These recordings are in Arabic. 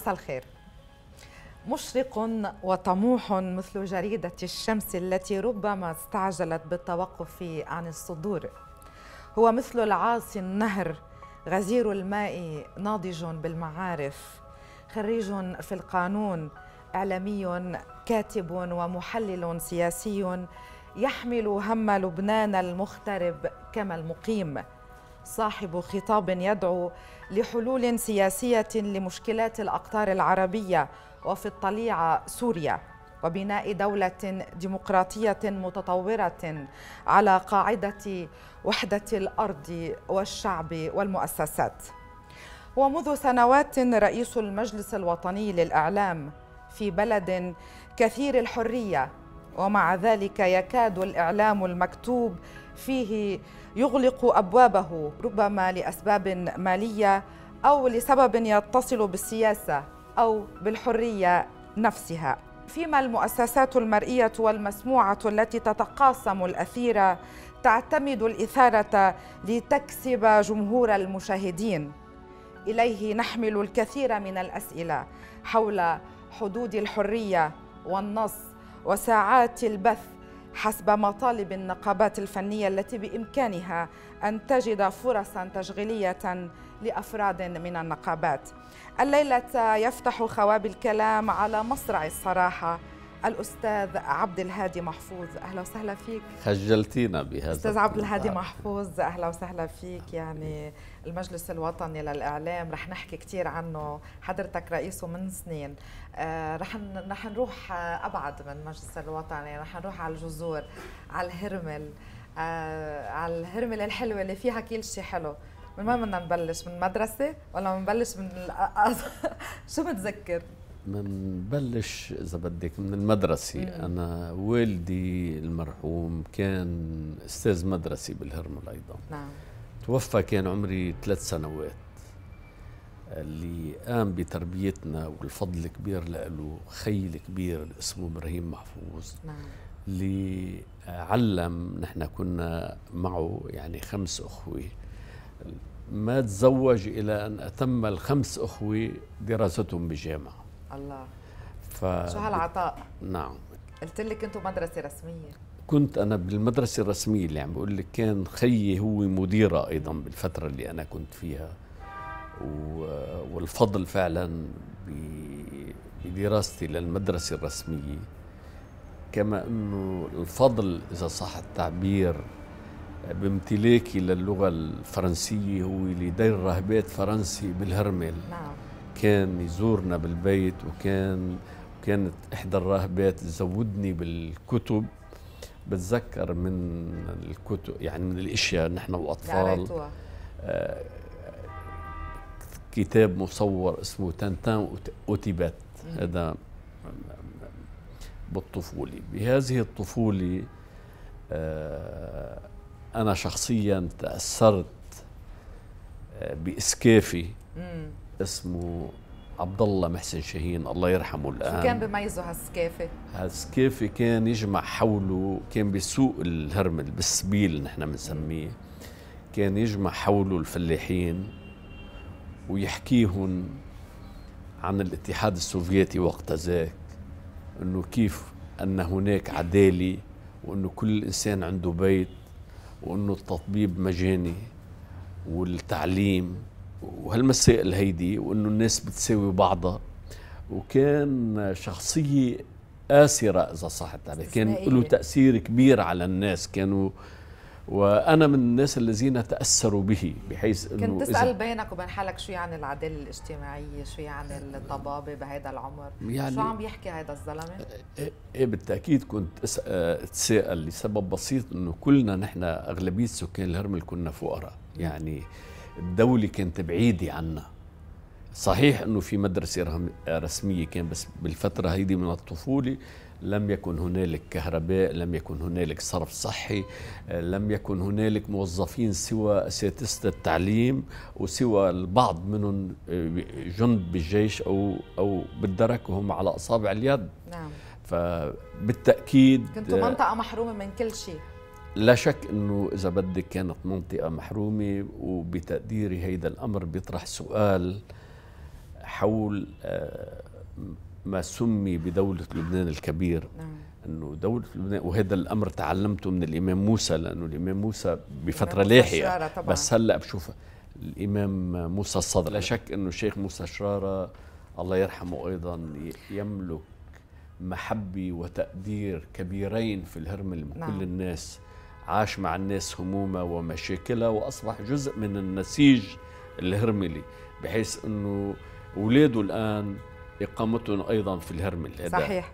مساء الخير مشرق وطموح مثل جريدة الشمس التي ربما استعجلت بالتوقف عن الصدور هو مثل العاصي النهر غزير الماء ناضج بالمعارف خريج في القانون إعلامي كاتب ومحلل سياسي يحمل هم لبنان المغترب كما المقيم صاحب خطاب يدعو لحلول سياسية لمشكلات الأقطار العربية وفي الطليعة سوريا وبناء دولة ديمقراطية متطورة على قاعدة وحدة الأرض والشعب والمؤسسات ومنذ سنوات رئيس المجلس الوطني للإعلام في بلد كثير الحرية ومع ذلك يكاد الإعلام المكتوب فيه يغلق أبوابه ربما لأسباب مالية أو لسبب يتصل بالسياسة أو بالحرية نفسها فيما المؤسسات المرئية والمسموعة التي تتقاسم الأثيرة تعتمد الإثارة لتكسب جمهور المشاهدين إليه نحمل الكثير من الأسئلة حول حدود الحرية والنص وساعات البث حسب مطالب النقابات الفنية التي بإمكانها أن تجد فرصا تشغيلية لأفراد من النقابات الليلة يفتح خواب الكلام على مصرع الصراحة الأستاذ عبد الهادي محفوظ أهلا وسهلا فيك خجلتينا بهذا أستاذ عبد الهادي محفوظ أهلا وسهلا فيك يعني المجلس الوطني للإعلام رح نحكي كثير عنه حضرتك رئيسه من سنين آه، رح رح نروح آه، أبعد من المجلس الوطني رح نروح على الجذور على الهرمل آه، على الهرمل الحلوة اللي فيها كل شيء حلو من ما بدنا نبلش من مدرسة ولا بنبلش من شو بتذكر؟ منبلش إذا بدك من المدرسة أنا والدي المرحوم كان أستاذ مدرسي بالهرمل أيضا نعم. توفى كان عمري ثلاث سنوات اللي قام بتربيتنا والفضل الكبير له خي الكبير اسمه ابراهيم محفوظ نعم. اللي علم نحن كنا معه يعني خمس أخوة ما تزوج إلى أن أتم الخمس أخوة دراستهم بالجامعة الله ف... شو هالعطاء نعم قلت لك كنتوا مدرسه رسميه كنت انا بالمدرسه الرسميه اللي عم بقول لك كان خيي هو مديره ايضا بالفتره اللي انا كنت فيها و... والفضل فعلا ب... بدراستي للمدرسه الرسميه كما انه الفضل اذا صح التعبير بامتلاكي للغه الفرنسيه هو اللي داير رهبات فرنسي بالهرمل نعم كان يزورنا بالبيت وكان كانت إحدى الراهبات تزودني بالكتب بتذكر من الكتب يعني من الاشياء نحن واطفال آه كتاب مصور اسمه تنتان اوتيبات هذا بالطفوله بهذه الطفوله آه انا شخصيا تاثرت آه باسكافي مم. اسمه عبد الله محسن شاهين الله يرحمه الان شو كان بميزه هالسكافه؟ هالسكافه كان يجمع حوله كان بسوق الهرمل بالسبيل نحن بنسميه كان يجمع حوله الفلاحين ويحكيهم عن الاتحاد السوفيتي وقت ذاك انه كيف ان هناك عداله وانه كل انسان عنده بيت وانه التطبيب مجاني والتعليم وهالمسائل هيدي وانه الناس بتساوي بعضها وكان شخصيه آسرة إذا صح التعبير يعني كان له تأثير كبير على الناس كانوا وأنا من الناس الذين تأثروا به بحيث إنه كنت تسأل بينك وبين حالك شو يعني العدالة الاجتماعية شو يعني الطبابة بهذا العمر يعني شو عم يحكي هذا الزلمة إيه،, إيه بالتأكيد كنت أتساءل آه، لسبب بسيط إنه كلنا نحن أغلبية سكان الهرمل كنا فقراء يعني الدولة كانت بعيدة عنا صحيح انه في مدرسة رسمية كان بس بالفترة هيدي من الطفولة لم يكن هنالك كهرباء لم يكن هنالك صرف صحي لم يكن هنالك موظفين سوى أساتذة التعليم وسوى البعض منهم آه، جند بالجيش أو, أو بالدرك وهم على أصابع اليد نعم. فبالتأكيد كنتوا آه، منطقة محرومة من كل شيء لا شك انه اذا بدك كانت منطقه محرومه وبتقديري هيدا الامر بيطرح سؤال حول آه، ما سمي بدوله لبنان الكبير نعم. انه دوله لبنان وهذا الامر تعلمته من الامام موسى لانه الامام موسى بفتره لاحقه بس هلا بشوف الامام موسى الصدر لا شك انه الشيخ موسى شراره الله يرحمه ايضا يملك محبه وتقدير كبيرين في الهرم من كل نعم. الناس عاش مع الناس همومه ومشاكلها واصبح جزء من النسيج الهرملي بحيث انه اولاده الان اقامتهم ايضا في الهرمل هذا صحيح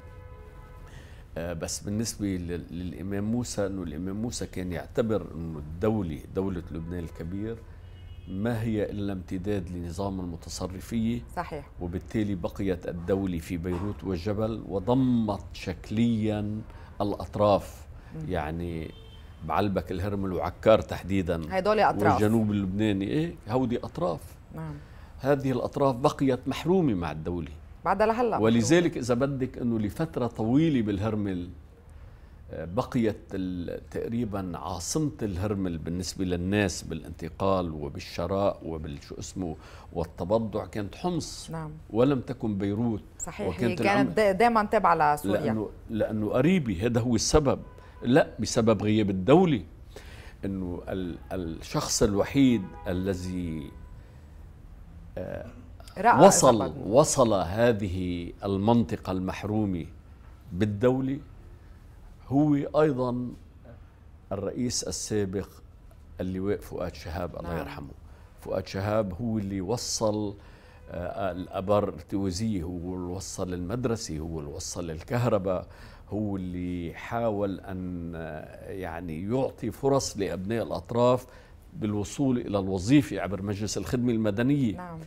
آه، بس بالنسبة للإمام موسى أنه الإمام موسى كان يعتبر أنه الدولة دولة لبنان الكبير ما هي إلا امتداد لنظام المتصرفية صحيح وبالتالي بقيت الدولة في بيروت والجبل وضمت شكليا الأطراف يعني بعلبك الهرمل وعكار تحديدا هدول اطراف والجنوب اللبناني ايه هودي اطراف نعم هذه الاطراف بقيت محرومه مع الدوله بعد لهلا ولذلك اذا بدك انه لفتره طويله بالهرمل آه، بقيت تقريبا عاصمة الهرمل بالنسبة للناس بالانتقال وبالشراء وبالشو اسمه والتبضع كانت حمص نعم. ولم تكن بيروت صحيح وكانت هي كانت دائما تابعة لسوريا لأنه, لأنه قريبة هذا هو السبب لا بسبب غياب الدولة أنه الشخص الوحيد الذي آه، وصل وصل هذه المنطقة المحرومة بالدولة هو أيضا الرئيس السابق اللواء فؤاد شهاب الله نعم. يرحمه فؤاد شهاب هو اللي وصل آه، الابار الارتوازيه هو اللي وصل المدرسه هو اللي وصل الكهرباء هو اللي حاول أن آه، يعني يعطي فرص لأبناء الأطراف بالوصول إلى الوظيفة عبر مجلس الخدمة المدنية نعم.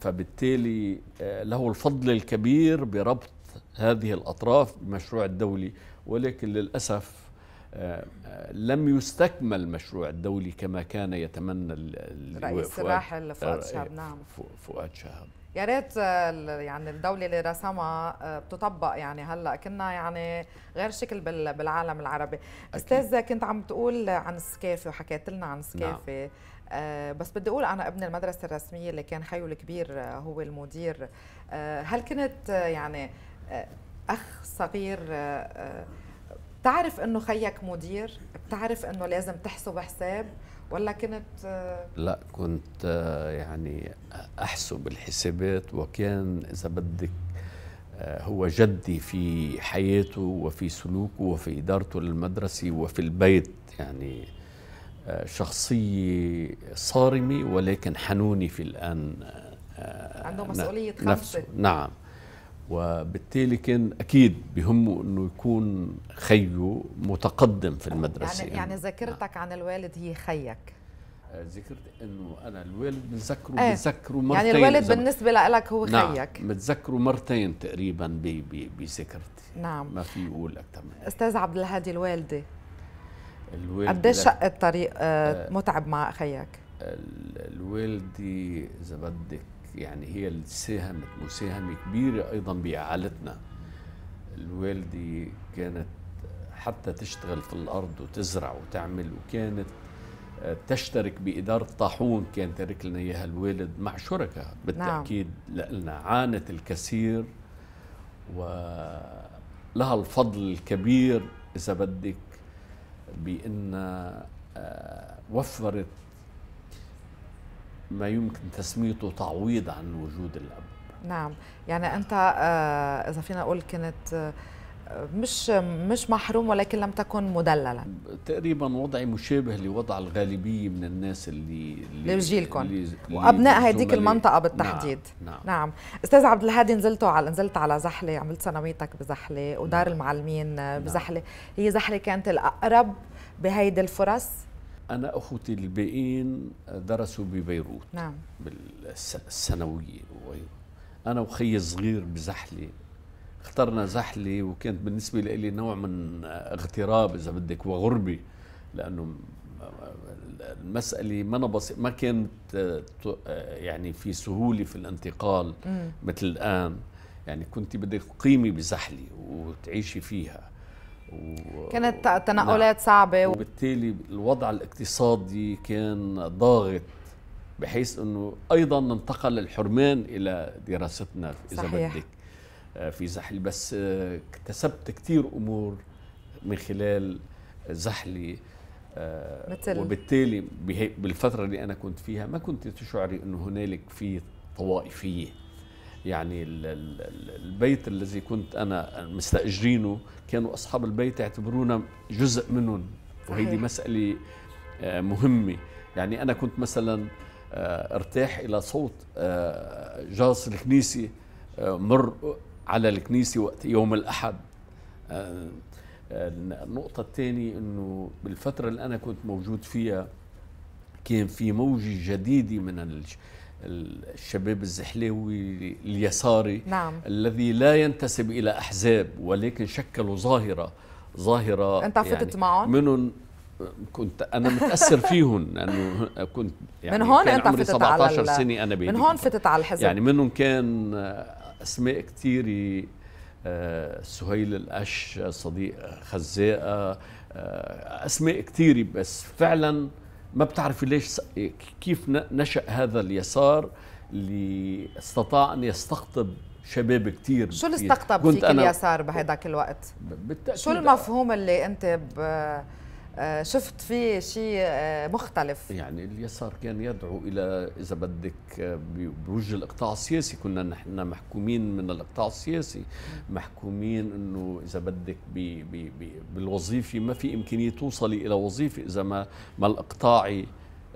فبالتالي آه، له الفضل الكبير بربط هذه الأطراف بمشروع الدولي ولكن للأسف آه، لم يستكمل المشروع الدولي كما كان يتمنى الرئيس الراحل نعم. فؤاد شهاب نعم فؤاد شهاب يا ريت آه، يعني الدوله اللي رسمها آه، بتطبق يعني هلا كنا يعني غير شكل بالعالم العربي استاذ كنت عم تقول عن السكافه وحكيت لنا عن السكافه نعم. آه بس بدي اقول انا ابن المدرسه الرسميه اللي كان حيو الكبير آه، هو المدير آه هل كنت يعني آه اخ صغير بتعرف انه خيك مدير بتعرف انه لازم تحسب حساب ولا كنت لا كنت آه، يعني احسب الحسابات وكان اذا بدك آه، هو جدي في حياته وفي سلوكه وفي ادارته للمدرسه وفي البيت يعني آه، شخصيه صارمه ولكن حنوني في الان عنده مسؤوليه خمسه نعم وبالتالي كان اكيد بهمه انه يكون خيه متقدم في يعني- المدرسه يعني يعني ذاكرتك عن الوالد هي خيك آه، ذكرت انه انا الوالد بتذكره ايه؟ بتذكره مرتين يعني الوالد زم... بالنسبه لك هو نعم خيك متذكره مرتين تقريبا بذاكرتي نعم ما في اقول اكثر من استاذ عبد الهادي الوالده الوالده قد شق الطريق آه،, آه متعب مع خيك الوالده اذا بدك يعني هي اللي ساهمت مساهمة كبيرة أيضا بإعالتنا الوالدة كانت حتى تشتغل في الأرض وتزرع وتعمل وكانت آه، تشترك بإدارة طاحون كان ترك لنا إياها الوالد مع شركاء نعم. بالتأكيد نعم. لأن عانت الكثير ولها الفضل الكبير إذا بدك بأن آه، وفرت ما يمكن تسميته تعويض عن وجود الاب نعم يعني انت آه، اذا فينا نقول كنت آه، مش مش محروم ولكن لم تكن مدللا تقريبا وضعي مشابه لوضع الغالبيه من الناس اللي اللي بجيلكم وابناء هذيك المنطقه بالتحديد نعم, نعم. نعم. استاذ عبد الهادي نزلتوا على نزلت على زحله عملت ثانويتك بزحله ودار نعم. المعلمين نعم. بزحله نعم. هي زحله كانت الاقرب بهيدي الفرص أنا أخوتي الباقيين درسوا ببيروت نعم بالثانوية وغيره أنا وخي صغير بزحلة اخترنا زحلة وكانت بالنسبة لي نوع من اغتراب إذا بدك وغربة لأنه المسألة ما بسيط ما كانت يعني في سهولة في الانتقال مثل الآن يعني كنت بدك تقيمي بزحلة وتعيشي فيها و... كانت تنقلات نعم. صعبة و... وبالتالي الوضع الاقتصادي كان ضاغط بحيث أنه أيضا انتقل الحرمان إلى دراستنا إذا بدك آه، في زحل بس آه، اكتسبت كثير أمور من خلال زحلي آه، مثل وبالتالي بالفترة اللي أنا كنت فيها ما كنت تشعري أنه هنالك في طوائفية يعني البيت الذي كنت انا مستاجرينه كانوا اصحاب البيت يعتبرونا جزء منهم وهيدي مساله آه، مهمه يعني انا كنت مثلا آه، ارتاح الى صوت آه، جاص الكنيسه مر على الكنيسه وقت يوم الاحد النقطة الثانية انه بالفترة اللي انا كنت موجود فيها كان في موجة جديدة من الشباب الزحلاوي اليساري نعم. الذي لا ينتسب إلى أحزاب ولكن شكلوا ظاهرة ظاهرة أنت فتت يعني معهم؟ منهم كنت انا متاثر فيهم لانه كنت يعني من هون كان انت عمري 17 على سنه انا من هون فتت على الحزب يعني منهم كان آه، اسماء كثيره آه، سهيل القش صديق خزاقه آه، اسماء كثيره بس فعلا ما بتعرفي ليش كيف نشأ هذا اليسار اللي استطاع أن يستقطب شباب كثير شو اللي استقطب فيك اليسار بهداك الوقت؟ شو المفهوم اللي أنت آه، شفت فيه شيء آه، مختلف يعني اليسار كان يدعو الى اذا بدك آه، بوجه الاقطاع السياسي كنا نحن محكومين من الاقطاع السياسي محكومين انه اذا بدك بي بي بي بالوظيفه ما في امكانيه توصلي الى وظيفه اذا ما ما الاقطاعي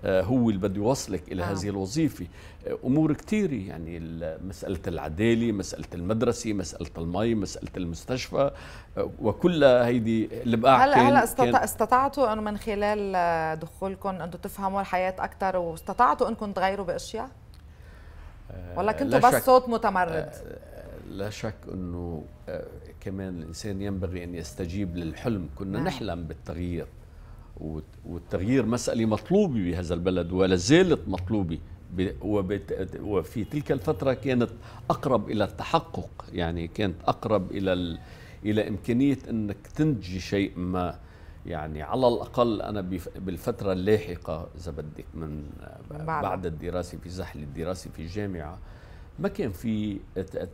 آه، هو اللي بده يوصلك الى آه. هذه الوظيفه آه، امور كثيره يعني مساله العداله مساله المدرسه مساله المي مساله المستشفى آه، وكل هيدي البقاع هلا هلا استطاع استطعتوا انه من خلال دخولكم انتم تفهموا الحياه اكثر واستطعتوا انكم تغيروا باشياء ولا كنتوا بس شك. صوت متمرد لا شك انه كمان الانسان ينبغي ان يستجيب للحلم كنا نعم. نحلم بالتغيير والتغيير مسألة مطلوبة بهذا البلد ولا زالت مطلوبة وفي تلك الفترة كانت أقرب إلى التحقق يعني كانت أقرب إلى إلى إمكانية أنك تنتجي شيء ما يعني على الأقل أنا بالفترة اللاحقة إذا بدك من بعد الدراسة في زحل الدراسة في الجامعة ما كان في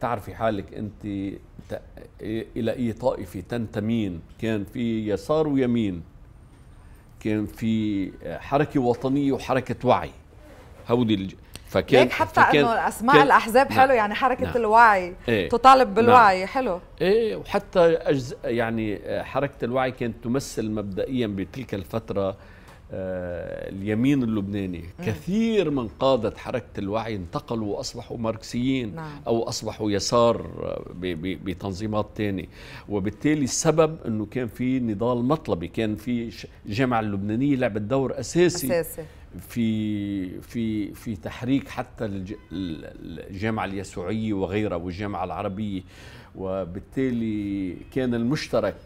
تعرفي حالك أنت إلى أي طائفة تنتمين كان في يسار ويمين كان في حركه وطنيه وحركه وعي هودي الج... فكان ليك حتى فكان انه اسماء كان الاحزاب نعم. حلو يعني حركه نعم. الوعي ايه تطالب نعم. بالوعي نعم. حلو ايه وحتى أجز... يعني حركه الوعي كانت تمثل مبدئيا بتلك الفتره آه، اليمين اللبناني مم. كثير من قادة حركة الوعي انتقلوا وأصبحوا ماركسيين نعم. أو أصبحوا يسار بتنظيمات تانية وبالتالي السبب أنه كان في نضال مطلبي كان في الجامعة اللبنانية لعبت دور أساسي, أساسي. في في في تحريك حتى الجامعه اليسوعيه وغيرها والجامعه العربيه وبالتالي كان المشترك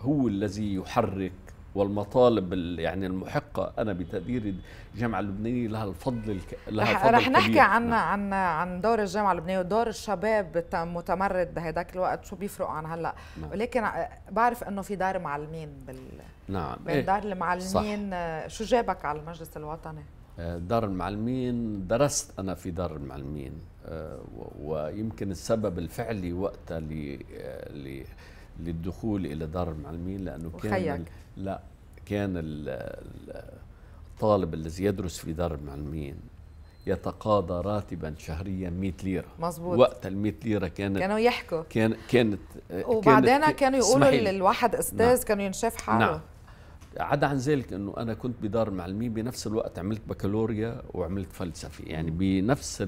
هو الذي يحرك والمطالب يعني المحقه انا بتقديري الجامعه اللبنانيه لها الفضل لها رح رح نحكي عن نعم. عن عن دور الجامعه اللبنانيه ودور الشباب المتمرد بهداك الوقت شو بيفرق عن هلا نعم. ولكن بعرف انه في دار معلمين بال نعم إيه؟ دار المعلمين صح. شو جابك على المجلس الوطني؟ آه، دار المعلمين درست انا في دار المعلمين آه، ويمكن السبب الفعلي وقتها آه، للدخول الى دار المعلمين لانه كان لا كان الطالب الذي يدرس في دار المعلمين يتقاضى راتبا شهريا 100 ليره مزبوط وقت ال 100 ليره كانت كانوا يحكوا كان كانت وبعدين كانت كانوا يقولوا للواحد نعم. استاذ نعم. كانوا ينشاف حاله نعم عدا عن ذلك انه انا كنت بدار المعلمين بنفس الوقت عملت بكالوريا وعملت فلسفه يعني بنفس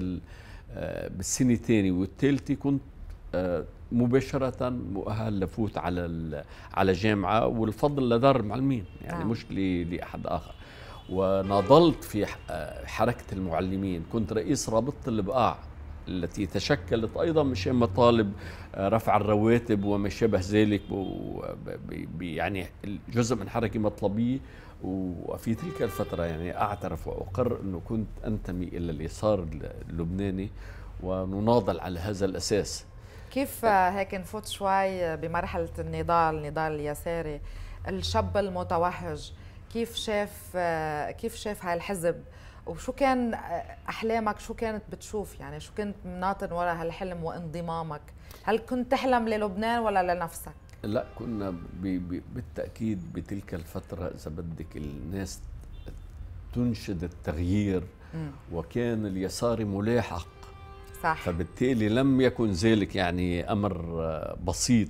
آه، بالسنه الثانيه والثالثه كنت آه، مباشرة مؤهل لفوت على على جامعة والفضل لدار المعلمين يعني نعم. مش لأحد آخر ونضلت في حركة المعلمين كنت رئيس رابطة البقاع التي تشكلت أيضا مش إما طالب آه، رفع الرواتب وما شابه ذلك يعني جزء من حركة مطلبية وفي تلك الفترة يعني أعترف وأقر أنه كنت أنتمي إلى اليسار اللبناني ونناضل على هذا الأساس كيف هيك نفوت شوي بمرحله النضال النضال اليساري الشاب المتوهج كيف شاف كيف شاف هاي الحزب وشو كان احلامك شو كانت بتشوف يعني شو كنت مناطن ورا هالحلم وانضمامك هل كنت تحلم للبنان ولا لنفسك لا كنا بي بي بالتاكيد بتلك الفتره اذا بدك الناس تنشد التغيير وكان اليسار ملاحق صح. فبالتالي لم يكن ذلك يعني أمر بسيط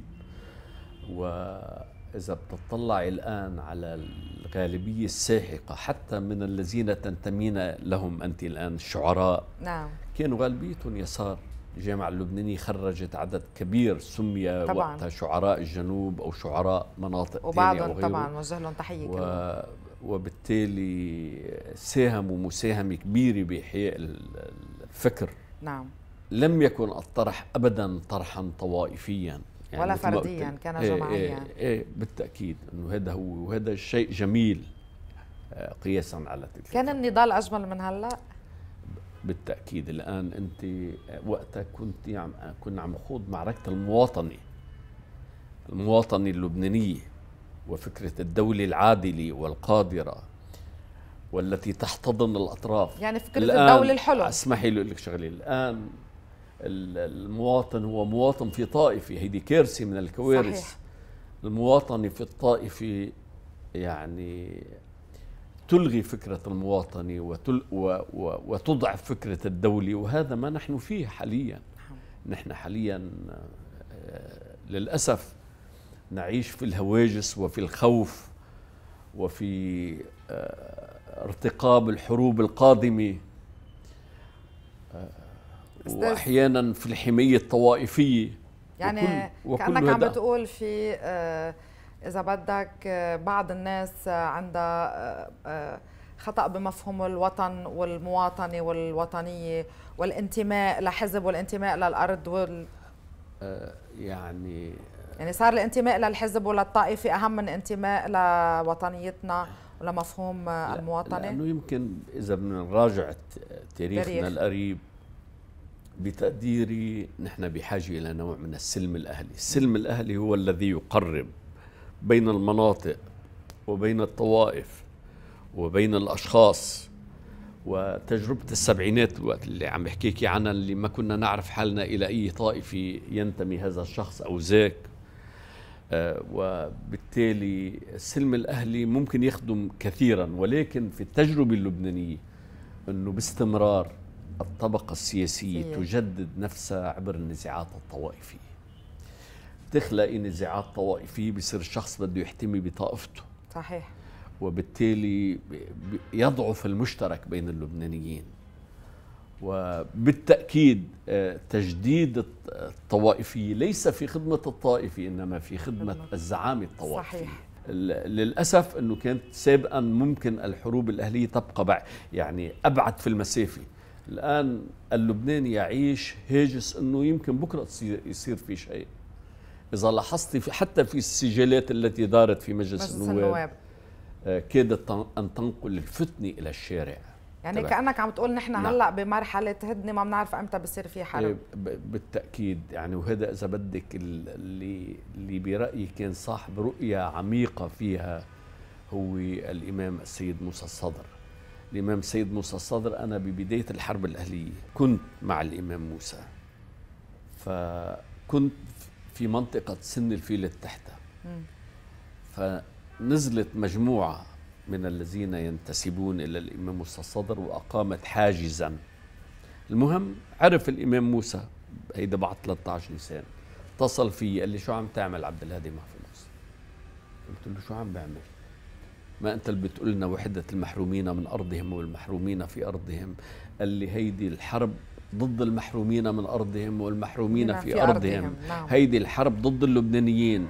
وإذا بتطلع الآن على الغالبية الساحقة حتى من الذين تنتمين لهم أنت الآن الشعراء نعم. كانوا غالبيتهم يسار الجامعة اللبنانية خرجت عدد كبير سمي طبعاً. وقتها شعراء الجنوب أو شعراء مناطق وبعضهم طبعا نوجه لهم تحية و... وبالتالي ساهموا مساهمة كبيرة بإحياء الفكر نعم لم يكن الطرح ابدا طرحا طوائفيا يعني ولا فرديا كان إيه، إيه، جماعيا إيه, إيه بالتاكيد انه هذا هو وهذا شيء جميل آه، قياسا على تلك كان النضال اجمل من هلا بالتاكيد الان انت وقتها كنت عم كنا عم نخوض معركه المواطنه المواطنه اللبنانيه وفكره الدوله العادله والقادره والتي تحتضن الاطراف يعني فكره الدوله الحلوه اسمحي لي اقول لك شغله الان المواطن هو مواطن في طائفي هيدي كارثه من الكوارث صحيح. المواطنه في الطائفه يعني تلغي فكرة المواطنة وتل و و وتضعف فكرة الدولة وهذا ما نحن فيه حاليا نعم. نحن حاليا آه، للأسف نعيش في الهواجس وفي الخوف وفي آه، ارتقاب الحروب القادمة واحيانا في الحميه الطوائفيه يعني وكل وكل عم بتقول في آه، اذا بدك آه، بعض الناس آه، عندها خطا بمفهوم الوطن والمواطنه والوطنيه والانتماء لحزب والانتماء للارض وال يعني يعني صار الانتماء للحزب وللطائفه اهم من انتماء لوطنيتنا ولمفهوم المواطنه لانه يمكن اذا بنراجع تاريخنا القريب بتقديري نحن بحاجة إلى نوع من السلم الأهلي السلم الأهلي هو الذي يقرب بين المناطق وبين الطوائف وبين الأشخاص وتجربة السبعينات الوقت اللي عم بحكيك عنها اللي ما كنا نعرف حالنا إلى أي طائفة ينتمي هذا الشخص أو ذاك آه، وبالتالي السلم الأهلي ممكن يخدم كثيرا ولكن في التجربة اللبنانية أنه باستمرار الطبقة السياسية سيئة. تجدد نفسها عبر النزاعات الطوائفية تخلقي نزاعات طوائفية بصير الشخص بده يحتمي بطائفته صحيح وبالتالي يضعف المشترك بين اللبنانيين وبالتأكيد آه، تجديد الطوائفية ليس في خدمة الطائفة إنما في خدمة الزعامة الطوائفية صحيح. للأسف أنه كانت سابقا ممكن الحروب الأهلية تبقى يعني أبعد في المسافة الآن اللبناني يعيش هاجس أنه يمكن بكرة تصير يصير في شيء إذا لاحظتي في حتى في السجلات التي دارت في مجلس, مجلس النواب, النواب. آه، كادت أن تنقل الفتنة إلى الشارع يعني طبعا. كانك عم تقول نحن نعم. هلا بمرحله هدنه ما بنعرف امتى بصير في حرب إيه، بالتاكيد يعني وهذا اذا بدك اللي اللي برايي كان صاحب رؤيه عميقه فيها هو الامام السيد موسى الصدر الإمام سيد موسى الصدر أنا ببداية الحرب الأهلية كنت مع الإمام موسى فكنت في منطقة سن الفيل التحتة فنزلت مجموعة من الذين ينتسبون إلى الإمام موسى الصدر وأقامت حاجزا المهم عرف الإمام موسى هيدا بعد 13 نيسان اتصل فيي قال لي شو عم تعمل عبد الهادي محفوظ قلت له شو عم بعمل ما أنت اللي بتقول لنا وحدة المحرومين من أرضهم والمحرومين في أرضهم قال لي هيدي الحرب ضد المحرومين من أرضهم والمحرومين في, في أرضهم, أرضهم. نعم. هيدي الحرب ضد اللبنانيين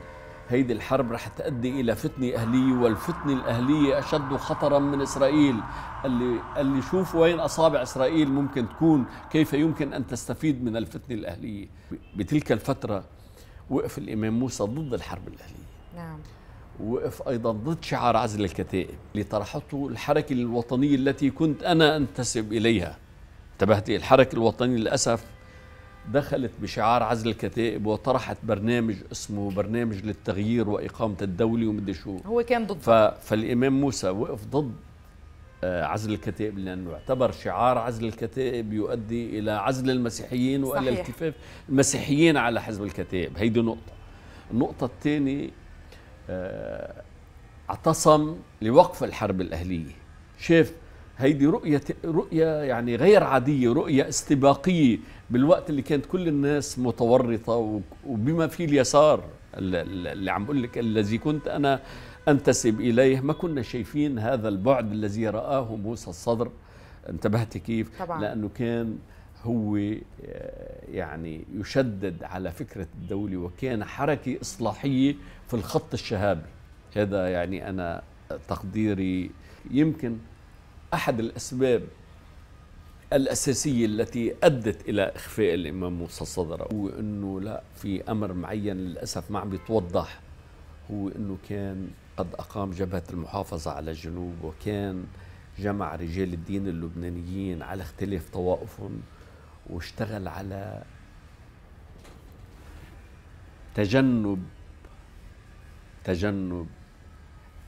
هيدي الحرب رح تؤدي إلى فتنة أهلية والفتنة الأهلية أشد خطرا من إسرائيل اللي, اللي شوف وين أصابع إسرائيل ممكن تكون كيف يمكن أن تستفيد من الفتنة الأهلية بتلك الفترة وقف الإمام موسى ضد الحرب الأهلية نعم وقف أيضا ضد شعار عزل الكتائب اللي طرحته الحركة الوطنية التي كنت أنا أنتسب إليها انتبهتي الحركة الوطنية للأسف دخلت بشعار عزل الكتائب وطرحت برنامج اسمه برنامج للتغيير وإقامة الدولة ومدري شو هو كان ضد ف... فالإمام موسى وقف ضد آه، عزل الكتائب لأنه اعتبر شعار عزل الكتائب يؤدي إلى عزل المسيحيين وإلى التفاف المسيحيين على حزب الكتائب هيدي نقطة النقطة الثانية آه، اعتصم لوقف الحرب الأهلية شاف هيدي رؤية رؤية يعني غير عادية رؤية استباقية بالوقت اللي كانت كل الناس متورطة وبما فيه اليسار اللي عم بقول لك الذي كنت أنا أنتسب إليه ما كنا شايفين هذا البعد الذي رآه موسى الصدر انتبهت كيف طبعا. لأنه كان هو آه، يعني يشدد على فكرة الدولة وكان حركة إصلاحية في الخط الشهابي هذا يعني أنا تقديري يمكن أحد الأسباب الأساسية التي أدت إلى إخفاء الإمام موسى الصدر هو أنه لا في أمر معين للأسف ما عم يتوضح هو أنه كان قد أقام جبهة المحافظة على الجنوب وكان جمع رجال الدين اللبنانيين على اختلاف طوائفهم واشتغل على تجنب تجنب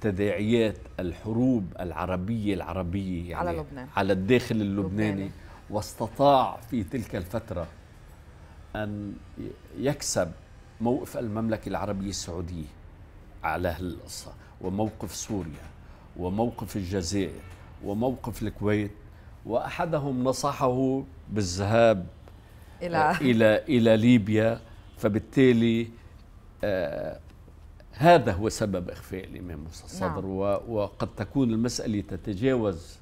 تداعيات الحروب العربية العربية يعني على لبنان على الداخل اللبناني واستطاع في تلك الفترة أن يكسب موقف المملكة العربية السعودية على هالقصة وموقف سوريا وموقف الجزائر وموقف الكويت وأحدهم نصحه بالذهاب إلى إلى إلى ليبيا فبالتالي آه، هذا هو سبب إخفاء الإمام موسى نعم. الصدر نعم. وقد تكون المسألة تتجاوز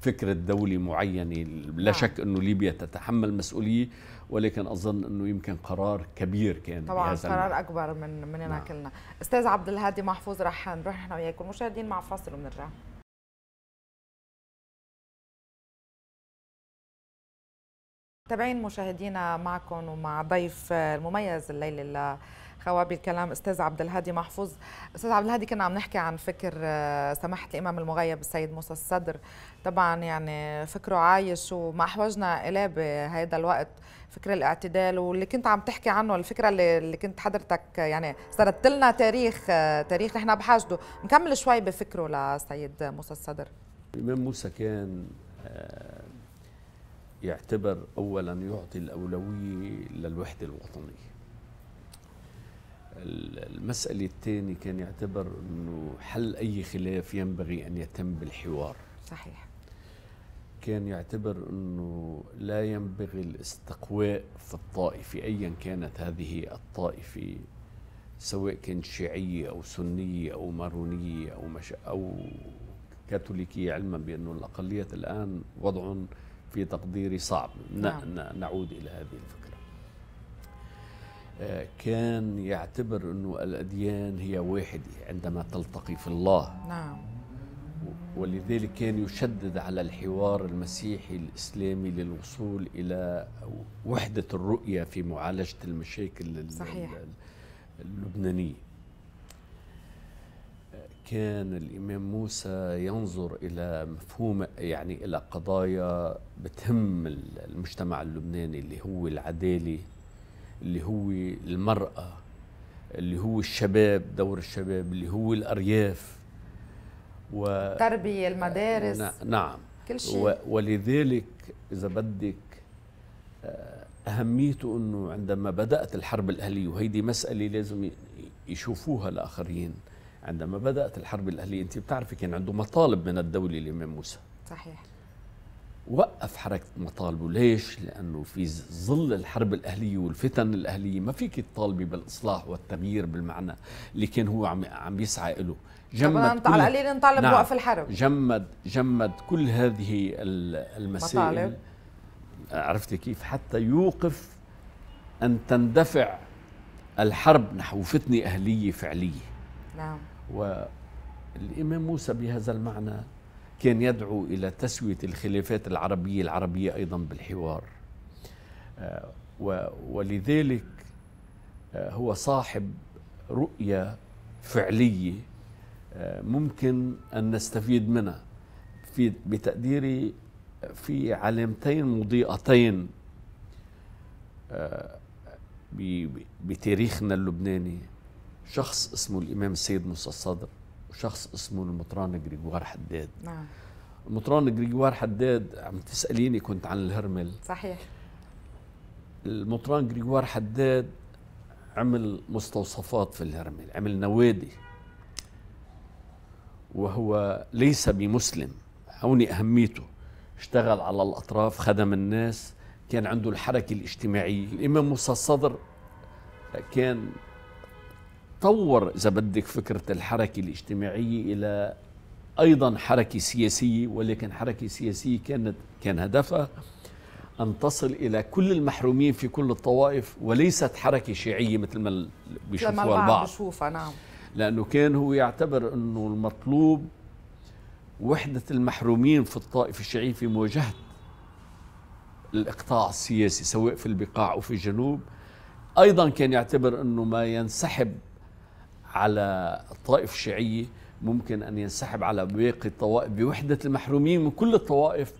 فكرة دولة معينة لا نعم. شك أنه ليبيا تتحمل مسؤولية ولكن أظن أنه يمكن قرار كبير كان طبعا قرار المعنى. أكبر من مننا نعم. كلنا أستاذ عبد الهادي محفوظ رح نروح نحن وياكم مشاهدين مع فاصل الرام. متابعين مشاهدينا معكم ومع ضيف المميز الليلة خوابي الكلام استاذ عبد الهادي محفوظ استاذ عبد الهادي كنا عم نحكي عن فكر آه، سماحه الامام المغيب السيد موسى الصدر طبعا يعني فكره عايش وما احوجنا اليه بهذا الوقت فكر الاعتدال واللي كنت عم تحكي عنه الفكره اللي, اللي كنت حضرتك يعني سردت لنا تاريخ آه، تاريخ نحن بحاجته نكمل شوي بفكره لسيد موسى الصدر الامام موسى كان آه، يعتبر اولا يعطي الاولويه للوحده الوطنيه المسألة الثانية كان يعتبر أنه حل أي خلاف ينبغي أن يتم بالحوار صحيح كان يعتبر أنه لا ينبغي الاستقواء في الطائفة أيا كانت هذه الطائفة سواء كانت شيعية أو سنية أو مارونية أو, مش أو كاثوليكية علما بأنه الأقليات الآن وضع في تقديري صعب نعم. نعود إلى هذه الفكرة كان يعتبر أنه الأديان هي واحدة عندما تلتقي في الله نعم ولذلك كان يشدد على الحوار المسيحي الإسلامي للوصول إلى وحدة الرؤية في معالجة المشاكل صحيح. اللبنانية كان الإمام موسى ينظر إلى مفهوم يعني إلى قضايا بتهم المجتمع اللبناني اللي هو العدالة اللي هو المرأة اللي هو الشباب دور الشباب اللي هو الأرياف و التربية المدارس نعم كل شيء ولذلك إذا بدك آه، أهميته أنه عندما بدأت الحرب الأهلية وهيدي مسألة لازم يشوفوها الآخرين عندما بدأت الحرب الأهلية أنت بتعرفي كان عنده مطالب من الدولة الإمام موسى صحيح وقف حركة مطالبه ليش؟ لأنه في ظل الحرب الأهلية والفتن الأهلية ما فيك تطالبي بالإصلاح والتغيير بالمعنى اللي كان هو عم, عم يسعى له جمد على القليل نطالب نعم بوقف الحرب جمد جمد كل هذه المسائل مطالب. عرفتي كيف حتى يوقف أن تندفع الحرب نحو فتنة أهلية فعلية نعم والإمام موسى بهذا المعنى كان يدعو إلى تسوية الخلافات العربية العربية أيضا بالحوار آه، ولذلك آه، هو صاحب رؤية فعلية آه، ممكن أن نستفيد منها في بتقديري في علامتين مضيئتين بتاريخنا اللبناني شخص اسمه الإمام السيد موسى الصدر وشخص اسمه المطران جريجوار حداد نعم المطران جريجوار حداد عم تساليني كنت عن الهرمل صحيح المطران جريجوار حداد عمل مستوصفات في الهرمل عمل نوادي وهو ليس بمسلم هوني أهميته اشتغل على الأطراف خدم الناس كان عنده الحركة الاجتماعية الإمام موسى الصدر كان طور اذا بدك فكره الحركه الاجتماعيه الى ايضا حركه سياسيه ولكن حركه سياسيه كانت كان هدفها ان تصل الى كل المحرومين في كل الطوائف وليست حركه شيعيه مثل ما بيشوفوها البعض بشوفها نعم لانه كان هو يعتبر انه المطلوب وحده المحرومين في الطائف الشيعي في مواجهه الاقطاع السياسي سواء في البقاع وفي الجنوب ايضا كان يعتبر انه ما ينسحب على الطائف الشيعية ممكن أن ينسحب على باقي الطوائف بوحدة المحرومين من كل الطوائف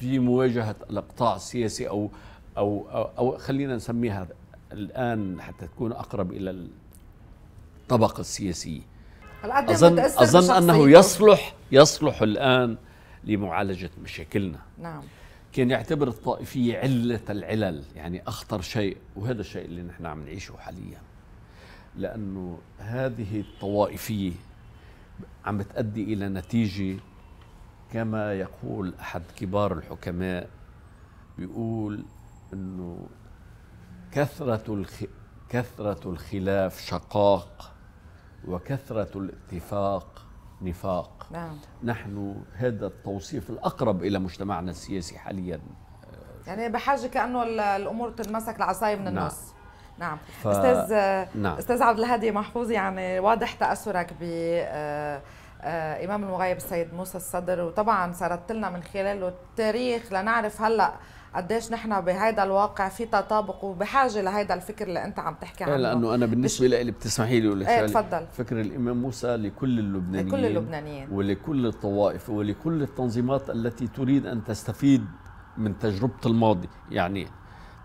في مواجهة الإقطاع السياسي أو أو أو, أو خلينا نسميها الآن حتى تكون أقرب إلى الطبقة السياسية أظن أظن أنه يصلح يصلح الآن لمعالجة مشاكلنا نعم كان يعتبر الطائفية علة العلل يعني أخطر شيء وهذا الشيء اللي نحن عم نعيشه حالياً لأنه هذه الطوائفية عم بتأدي إلى نتيجة كما يقول أحد كبار الحكماء بيقول أنه كثرة الخ... كثرة الخلاف شقاق وكثرة الاتفاق نفاق نعم. نحن هذا التوصيف الأقرب إلى مجتمعنا السياسي حاليا يعني بحاجة كأنه الأمور تنمسك العصاية من نعم. النص نعم. نعم ف... استاذ نعم. استاذ عبد الهادي محفوظ يعني واضح تاثرك ب آه، آه، امام المغيب السيد موسى الصدر وطبعا سردت لنا من خلاله التاريخ لنعرف هلا قديش نحن بهذا الواقع في تطابق وبحاجه لهذا الفكر اللي انت عم تحكي إيه، عنه لانه انا بالنسبه لي بتسمحي لي ايه تفضل فكر الامام موسى لكل اللبنانيين لكل اللبنانيين ولكل الطوائف ولكل التنظيمات التي تريد ان تستفيد من تجربه الماضي يعني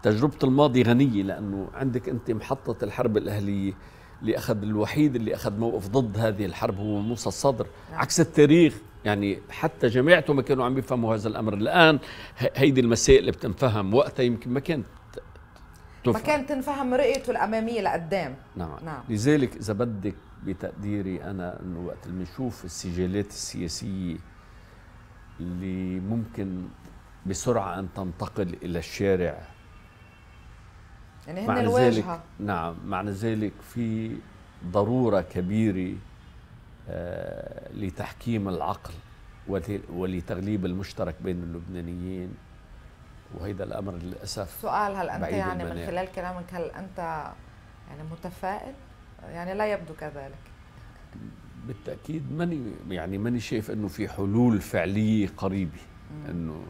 تجربة الماضي غنية لأنه عندك أنت محطة الحرب الأهلية اللي أخذ الوحيد اللي أخذ موقف ضد هذه الحرب هو موسى الصدر نعم. عكس التاريخ يعني حتى جماعته ما كانوا عم يفهموا هذا الأمر الآن هيدي المسائل اللي بتنفهم وقتها يمكن ما كانت تفهم. ما كانت تنفهم رؤيته الأمامية لقدام نعم. نعم لذلك إذا بدك بتقديري أنا أنه وقت اللي بنشوف السجالات السياسية اللي ممكن بسرعة أن تنتقل إلى الشارع يعني هن الواجهة ذلك نعم معنى ذلك في ضرورة كبيرة آه، لتحكيم العقل ولتغليب المشترك بين اللبنانيين وهيدا الأمر للأسف سؤال هل أنت يعني من خلال كلامك هل أنت يعني متفائل؟ يعني لا يبدو كذلك بالتأكيد ماني يعني ماني شايف أنه في حلول فعلية قريبة أنه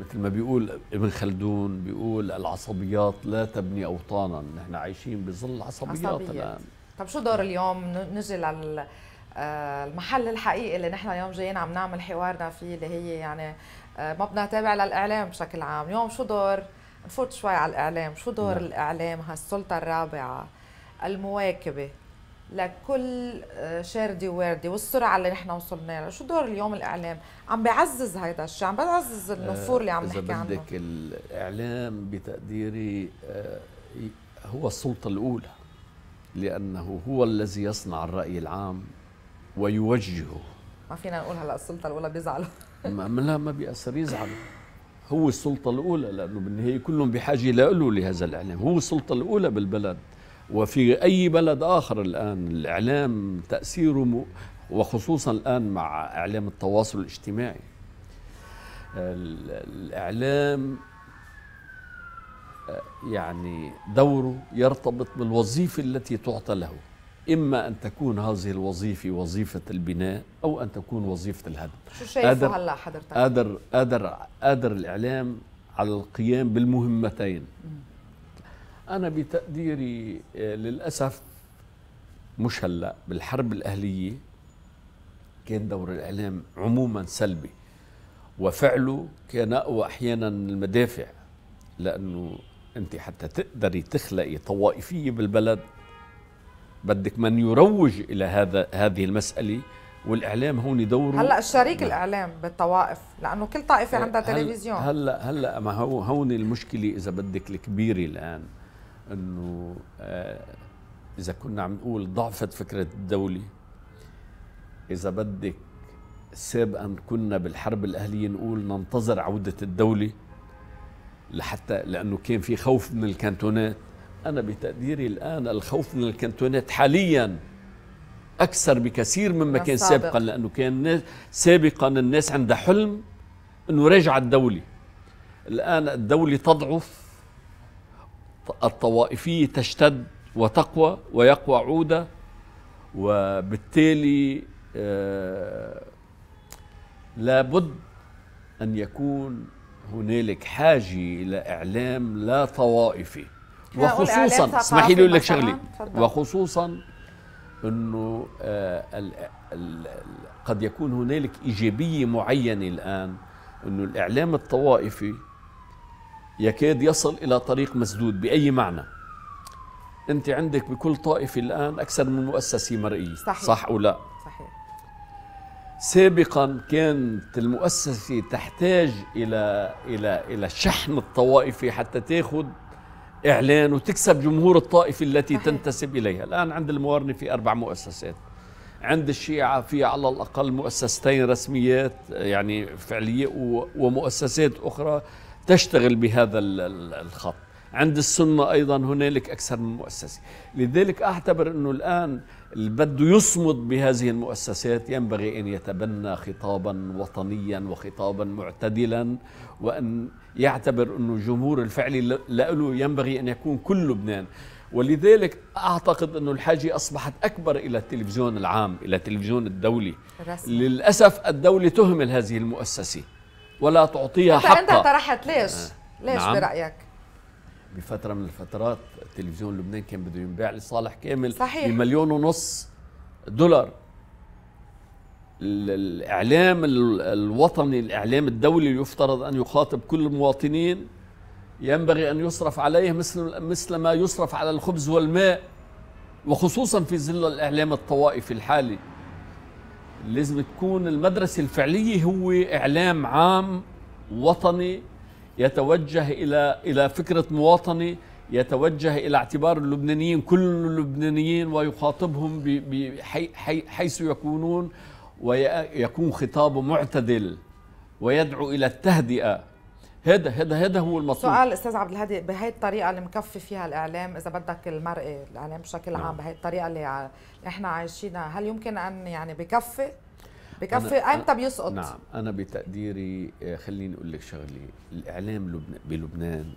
مثل ما بيقول ابن خلدون بيقول العصبيات لا تبني اوطانا نحن عايشين بظل العصبيات عصبيات. الان طب شو دور اليوم نجي على آه، المحل الحقيقي اللي نحن اليوم جايين عم نعمل حوارنا فيه اللي هي يعني آه، مبنى تابع للاعلام بشكل عام اليوم شو دور نفوت شوي على الاعلام شو دور نعم. الاعلام هالسلطه الرابعه المواكبه لكل آه، شاردي واردي والسرعه اللي نحن وصلنا لها شو دور اليوم الاعلام عم بعزز هيدا الشيء عم بعزز آه، النفور اللي عم نحكي عنه عنه بدك الاعلام بتقديري آه، هو السلطه الاولى لانه هو الذي يصنع الراي العام ويوجهه ما فينا نقول هلا السلطه الاولى بيزعلوا ما لا ما بيأثر يزعلوا هو السلطه الاولى لانه بالنهايه كلهم بحاجه له لهذا الاعلام هو السلطه الاولى بالبلد وفي أي بلد آخر الآن الإعلام تأثيره وخصوصا الآن مع إعلام التواصل الاجتماعي الإعلام آه، يعني دوره يرتبط بالوظيفة التي تعطى له إما أن تكون هذه الوظيفة وظيفة البناء أو أن تكون وظيفة الهدم شو شايفه هلا حضرتك؟ قادر قادر قادر الإعلام على القيام بالمهمتين أنا بتقديري آه، للأسف مش هلأ بالحرب الأهلية كان دور الإعلام عموما سلبي وفعله كان أقوى أحيانا من المدافع لأنه أنت حتى تقدري تخلقي طوائفية بالبلد بدك من يروج إلى هذا هذه المسألة والاعلام هون دوره هلا الشريك نعم. الاعلام بالطوائف لانه كل طائفه عندها تلفزيون هلا هلا ما هو هون المشكله اذا بدك الكبيره الان انه آه، اذا كنا عم نقول ضعفت فكره الدوله اذا بدك سابقا كنا بالحرب الاهليه نقول ننتظر عوده الدوله لحتى لانه كان في خوف من الكانتونات انا بتقديري الان الخوف من الكانتونات حاليا اكثر بكثير مما كان سابقا لانه كان سابقا الناس عندها حلم انه راجع الدوله الان الدوله تضعف الطوائفية تشتد وتقوى ويقوى عودة وبالتالي آه، لابد أن يكون هنالك حاجة إلى إعلام لا طوائفي وخصوصا اسمحي لي لك شغلة وخصوصا أنه آه، قد يكون هنالك إيجابية معينة الآن أنه الإعلام الطوائفي يكاد يصل إلى طريق مسدود بأي معنى أنت عندك بكل طائفة الآن أكثر من مؤسسة مرئية صحيح. صح أو لا صحيح سابقا كانت المؤسسة تحتاج إلى إلى إلى شحن الطوائفي حتى تاخذ إعلان وتكسب جمهور الطائفة التي صحيح. تنتسب إليها الآن عند الموارنة في أربع مؤسسات عند الشيعة في على الأقل مؤسستين رسميات يعني فعلية ومؤسسات أخرى تشتغل بهذا الخط عند السنة أيضا هنالك أكثر من مؤسسة لذلك أعتبر أنه الآن اللي بده يصمد بهذه المؤسسات ينبغي أن يتبنى خطابا وطنيا وخطابا معتدلا وأن يعتبر أنه الجمهور الفعلي لأله ينبغي أن يكون كل لبنان ولذلك أعتقد أنه الحاجة أصبحت أكبر إلى التلفزيون العام إلى التلفزيون الدولي رسم. للأسف الدولة تهمل هذه المؤسسة ولا تعطيها حقها انت طرحت ليش؟ آه. ليش نعم. برايك؟ بفتره من الفترات تلفزيون لبنان كان بده ينباع لصالح كامل صحيح بمليون ونص دولار الاعلام الوطني الاعلام الدولي يفترض ان يخاطب كل المواطنين ينبغي ان يصرف عليه مثل مثل ما يصرف على الخبز والماء وخصوصا في ظل الاعلام الطوائفي الحالي لازم تكون المدرسة الفعلية هو إعلام عام وطني يتوجه إلى إلى فكرة مواطنة يتوجه إلى اعتبار اللبنانيين كل اللبنانيين ويخاطبهم حيث يكونون ويكون خطابه معتدل ويدعو إلى التهدئة هذا هذا هذا هو المطلوب سؤال استاذ عبد الهادي بهي الطريقه اللي مكفي فيها الاعلام اذا بدك المرئي الاعلام بشكل عام نعم. بهي الطريقه اللي احنا عايشينها هل يمكن ان يعني بكفي بكفي امتى بيسقط نعم انا بتقديري آه، خليني اقول لك شغله الاعلام بلبنان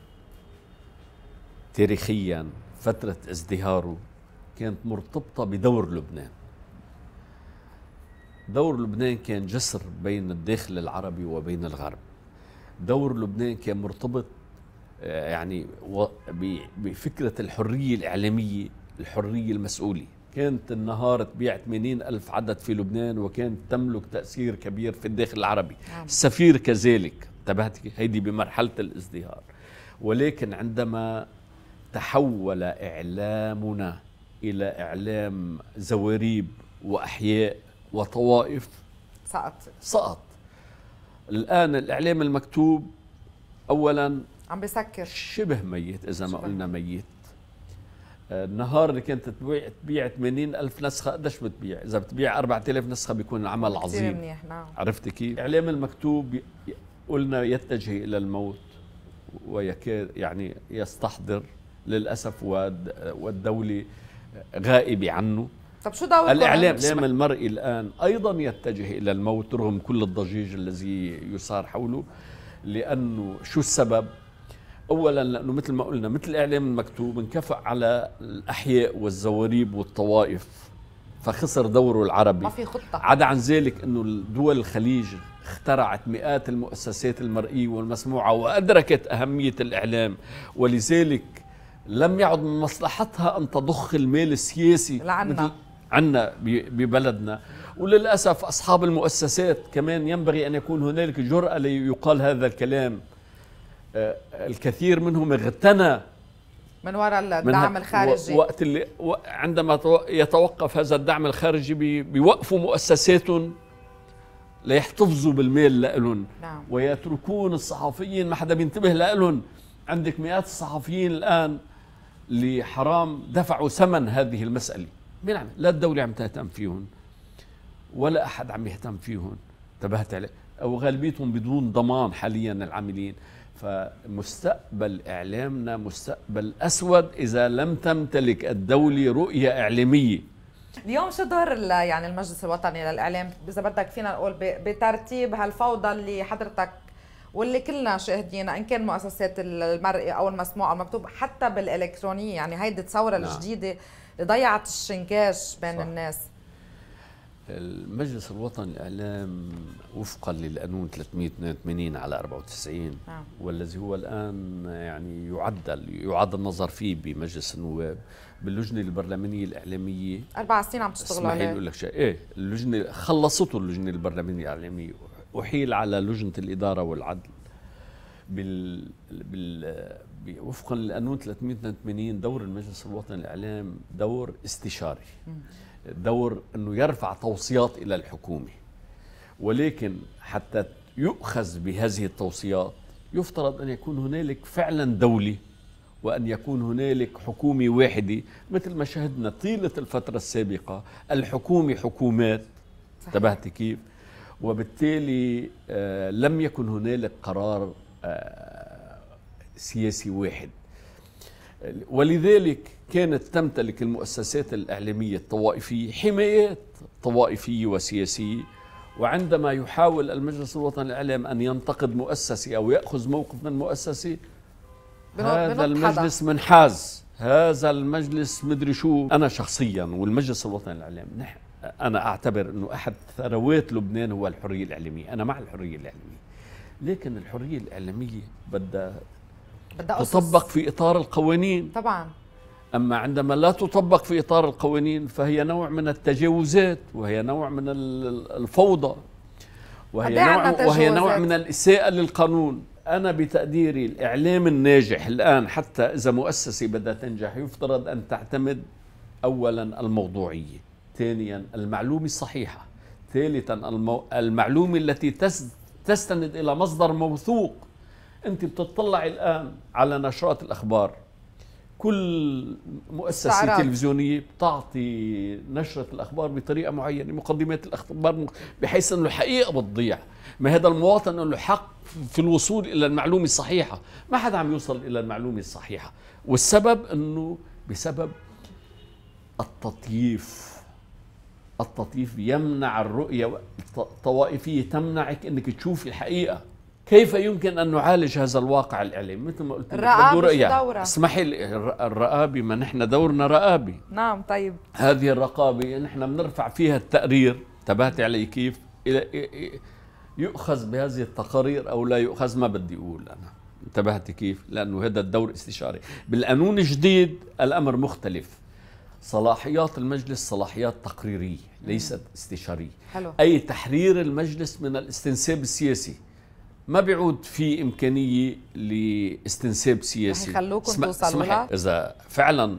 تاريخيا فتره ازدهاره كانت مرتبطه بدور لبنان دور لبنان كان جسر بين الداخل العربي وبين الغرب دور لبنان كان مرتبط آه، يعني بفكرة الحرية الإعلامية الحرية المسؤولية كانت النهار تبيع 80 ألف عدد في لبنان وكانت تملك تأثير كبير في الداخل العربي عم. السفير كذلك انتبهت هيدي بمرحلة الازدهار ولكن عندما تحول إعلامنا إلى إعلام زواريب وأحياء وطوائف سقط سقط الان الاعلام المكتوب اولا عم بسكر شبه ميت اذا ما قلنا ميت النهار اللي كانت تبيع تبيع 80 ألف نسخة قديش بتبيع؟ إذا بتبيع 4000 نسخة بيكون العمل عظيم كثير منيح نعم عرفتي كيف؟ إعلام المكتوب قلنا يتجه إلى الموت ويكاد يعني يستحضر للأسف والدولة غائبة عنه طب شو دور الاعلام يعني؟ المرئي الان ايضا يتجه الى الموت رغم كل الضجيج الذي يثار حوله لانه شو السبب؟ اولا لانه مثل ما قلنا مثل الاعلام المكتوب انكفأ على الاحياء والزواريب والطوائف فخسر دوره العربي ما في خطه عدا عن ذلك انه دول الخليج اخترعت مئات المؤسسات المرئيه والمسموعه وادركت اهميه الاعلام ولذلك لم يعد من مصلحتها ان تضخ المال السياسي لعنا عنا ببلدنا وللأسف أصحاب المؤسسات كمان ينبغي أن يكون هنالك جرأة ليقال هذا الكلام آه، الكثير منهم اغتنى من وراء الدعم الخارجي وقت اللي عندما يتوقف هذا الدعم الخارجي بيوقفوا مؤسساتهم ليحتفظوا بالمال لهم نعم. ويتركون الصحفيين ما حدا بينتبه لهم عندك مئات الصحفيين الآن لحرام دفعوا ثمن هذه المسألة مين لا الدولة عم تهتم فيهم ولا أحد عم يهتم فيهم انتبهت عليه أو غالبيتهم بدون ضمان حاليا العاملين فمستقبل إعلامنا مستقبل أسود إذا لم تمتلك الدولة رؤية إعلامية اليوم شو دور يعني المجلس الوطني للاعلام اذا بدك فينا نقول بترتيب هالفوضى اللي حضرتك واللي كلنا شاهدينها ان كان مؤسسات المرئي او المسموع او المكتوب حتى بالالكترونيه يعني هيدي الثوره نعم. الجديده اللي ضيعت الشنكاش بين صح. الناس المجلس الوطني للاعلام وفقا للقانون 382 على 94 آه. نعم. والذي هو الان يعني يعدل يعاد النظر فيه بمجلس النواب باللجنه البرلمانيه الاعلاميه اربع سنين عم تشتغل عليه اسمحي لك شيء ايه اللجنه خلصته اللجنه البرلمانيه الاعلاميه احيل على لجنه الاداره والعدل بال, بال... وفقا للقانون 382 دور المجلس الوطني للاعلام دور استشاري دور انه يرفع توصيات الى الحكومه ولكن حتى يؤخذ بهذه التوصيات يفترض ان يكون هنالك فعلا دوله وان يكون هنالك حكومه واحده مثل ما شهدنا طيله الفتره السابقه الحكومه حكومات انتبهت كيف؟ وبالتالي آه، لم يكن هنالك قرار آه، سياسي واحد ولذلك كانت تمتلك المؤسسات الإعلامية الطوائفية حمايات طوائفية وسياسية وعندما يحاول المجلس الوطني للإعلام أن ينتقد مؤسسة أو يأخذ موقف من مؤسسة هذا المجلس منحاز هذا المجلس مدري شو أنا شخصيا والمجلس الوطني للإعلام نحن أنا أعتبر أنه أحد ثروات لبنان هو الحرية الإعلامية أنا مع الحرية الإعلامية لكن الحرية الإعلامية بدها بدها تطبق في إطار القوانين طبعا أما عندما لا تطبق في إطار القوانين فهي نوع من التجاوزات وهي نوع من الفوضى وهي إيه نوع, وهي نوع من الإساءة للقانون أنا بتقديري الإعلام الناجح الآن حتى إذا مؤسسة بدها تنجح يفترض أن تعتمد أولا الموضوعية ثانيا المعلومة الصحيحة ثالثا المو... المعلومة التي تس... تستند إلى مصدر موثوق أنت بتطلع الآن على نشرات الأخبار كل مؤسسة سعرات. تلفزيونية بتعطي نشرة الأخبار بطريقة معينة مقدمات الأخبار بحيث أنه الحقيقة بتضيع ما هذا المواطن له حق في الوصول إلى المعلومة الصحيحة ما حدا عم يوصل إلى المعلومة الصحيحة والسبب أنه بسبب التطييف التطييف يمنع الرؤية الطوائفية تمنعك أنك تشوفي الحقيقة كيف يمكن أن نعالج هذا الواقع الإعلامي مثل ما قلت رقابة رؤية اسمحي الرقابي ما نحن دورنا رقابي نعم طيب هذه الرقابة نحن بنرفع فيها التقرير تبهت علي كيف إلى يؤخذ بهذه التقارير أو لا يؤخذ ما بدي أقول أنا انتبهتي كيف لأنه هذا الدور استشاري بالقانون الجديد الأمر مختلف صلاحيات المجلس صلاحيات تقريريه ليست استشاريه حلو. اي تحرير المجلس من الاستنساب السياسي ما بيعود في امكانيه لاستنساب سياسي هيخلوكم سم... توصلوا اذا فعلا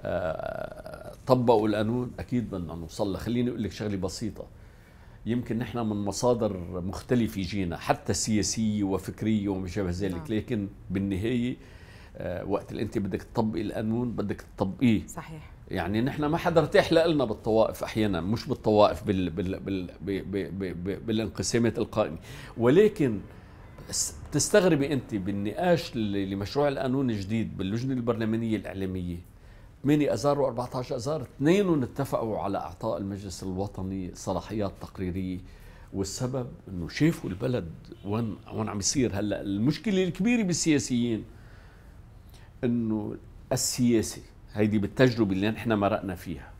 آه، طبقوا القانون اكيد بدنا نوصل خليني اقول لك شغله بسيطه يمكن نحن من مصادر مختلفه جينا حتى سياسيه وفكريه وما شابه ذلك نعم. لكن بالنهايه آه، وقت اللي انت بدك تطبقي القانون بدك تطبقيه صحيح يعني نحن ما حدا ارتاح لنا بالطوائف احيانا مش بالطوائف بال بال بال بالانقسامات القائمه ولكن بتستغربي انت بالنقاش لمشروع القانون الجديد باللجنه البرلمانيه الاعلاميه 8 اذار و14 اذار اثنين اتفقوا على اعطاء المجلس الوطني صلاحيات تقريريه والسبب انه شافوا البلد وين وين عم يصير هلا المشكله الكبيره بالسياسيين انه السياسي هيدي بالتجربه اللي نحن مرقنا فيها